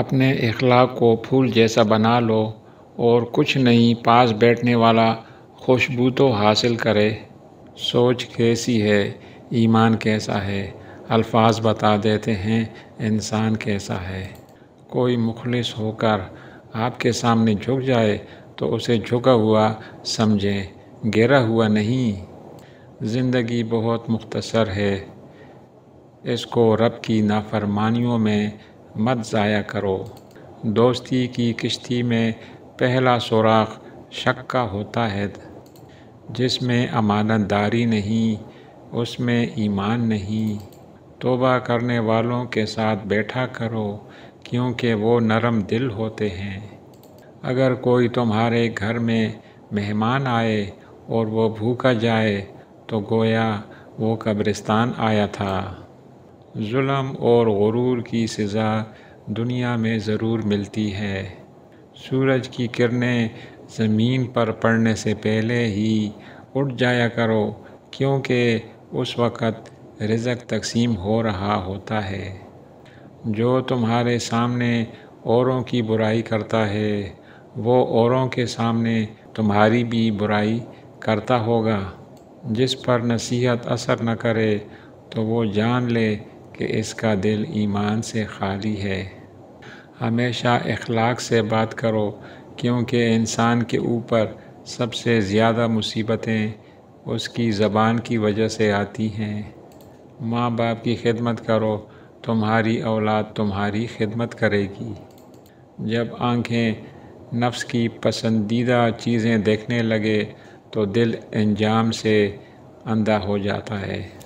अपने अखलाक को फूल जैसा बना लो और कुछ नहीं पास बैठने वाला खुशबू तो हासिल करे सोच कैसी है ईमान कैसा है अल्फाज बता देते हैं इंसान कैसा है कोई मुखलिस होकर आपके सामने झुक जाए तो उसे झुका हुआ समझें गिरा हुआ नहीं ज़िंदगी बहुत मुख्तसर है इसको रब की नाफरमानियों में मत ज़ाया करो दोस्ती की किश्ती में पहला सुराख शक का होता है जिसमें अमानतदारी नहीं उसमें ईमान नहीं तोबा करने वालों के साथ बैठा करो क्योंकि वो नरम दिल होते हैं अगर कोई तुम्हारे घर में मेहमान आए और वो भूखा जाए तो गोया वो कब्रिस्तान आया था जुल्म और गुरूर की सज़ा दुनिया में ज़रूर मिलती है सूरज की किरणें ज़मीन पर पड़ने से पहले ही उठ जाया करो क्योंकि उस वक़्त रिजक तकसीम हो रहा होता है जो तुम्हारे सामने औरों की बुराई करता है वो औरों के सामने तुम्हारी भी बुराई करता होगा जिस पर नसीहत असर न करे तो वो जान ले कि इसका दिल ईमान से खाली है हमेशा अखलाक से बात करो क्योंकि इंसान के ऊपर सबसे ज़्यादा मुसीबतें उसकी ज़बान की वजह से आती हैं माँ बाप की खिदमत करो तुम्हारी औलाद तुम्हारी खिदमत करेगी जब आंखें नफ्स की पसंदीदा चीज़ें देखने लगे तो दिल इंजाम से अंधा हो जाता है